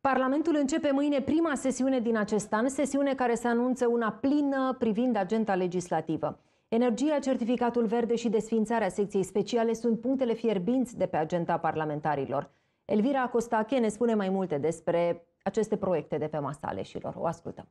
Parlamentul începe mâine prima sesiune din acest an, sesiune care se anunță una plină privind agenda legislativă. Energia, certificatul verde și desfințarea secției speciale sunt punctele fierbinți de pe agenda parlamentarilor. Elvira Costache ne spune mai multe despre aceste proiecte de pe masa aleșilor. O ascultăm.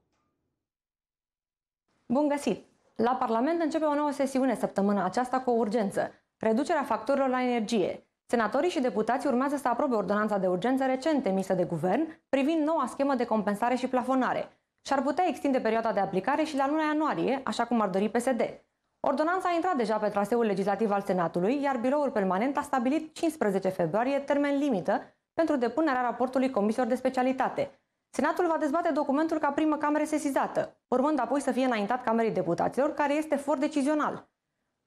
Bun găsit! La Parlament începe o nouă sesiune săptămâna aceasta cu o urgență. Reducerea factorilor la energie. Senatorii și deputații urmează să aprobe ordonanța de urgență recent emisă de guvern privind noua schemă de compensare și plafonare și ar putea extinde perioada de aplicare și la luna ianuarie, așa cum ar dori PSD. Ordonanța a intrat deja pe traseul legislativ al Senatului, iar biroul permanent a stabilit 15 februarie termen limită pentru depunerea raportului comisor de specialitate. Senatul va dezbate documentul ca primă cameră sesizată, urmând apoi să fie înaintat Camerei Deputaților, care este for decizional.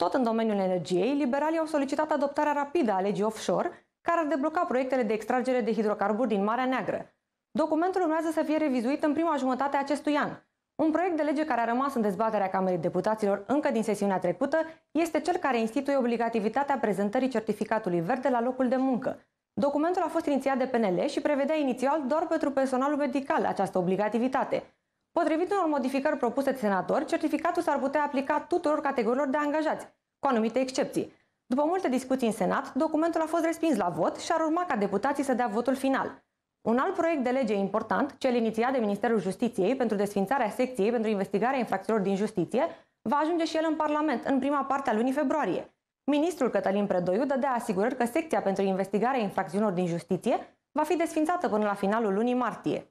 Tot în domeniul energiei, liberalii au solicitat adoptarea rapidă a legii offshore, care ar debloca proiectele de extragere de hidrocarburi din Marea Neagră. Documentul urmează să fie revizuit în prima jumătate a acestui an. Un proiect de lege care a rămas în dezbaterea Camerei Deputaților încă din sesiunea trecută este cel care instituie obligativitatea prezentării certificatului verde la locul de muncă. Documentul a fost inițiat de PNL și prevedea inițial doar pentru personalul medical această obligativitate. Potrivit unor modificări propuse de senator, certificatul s-ar putea aplica tuturor categoriilor de angajați, cu anumite excepții. După multe discuții în Senat, documentul a fost respins la vot și ar urma ca deputații să dea votul final. Un alt proiect de lege important, cel inițiat de Ministerul Justiției pentru desfințarea secției pentru investigarea infracțiunilor din justiție, va ajunge și el în Parlament în prima parte a lunii februarie. Ministrul Cătălin Predoiu dădea asigurări că secția pentru investigarea infracțiunilor din justiție va fi desfințată până la finalul lunii martie.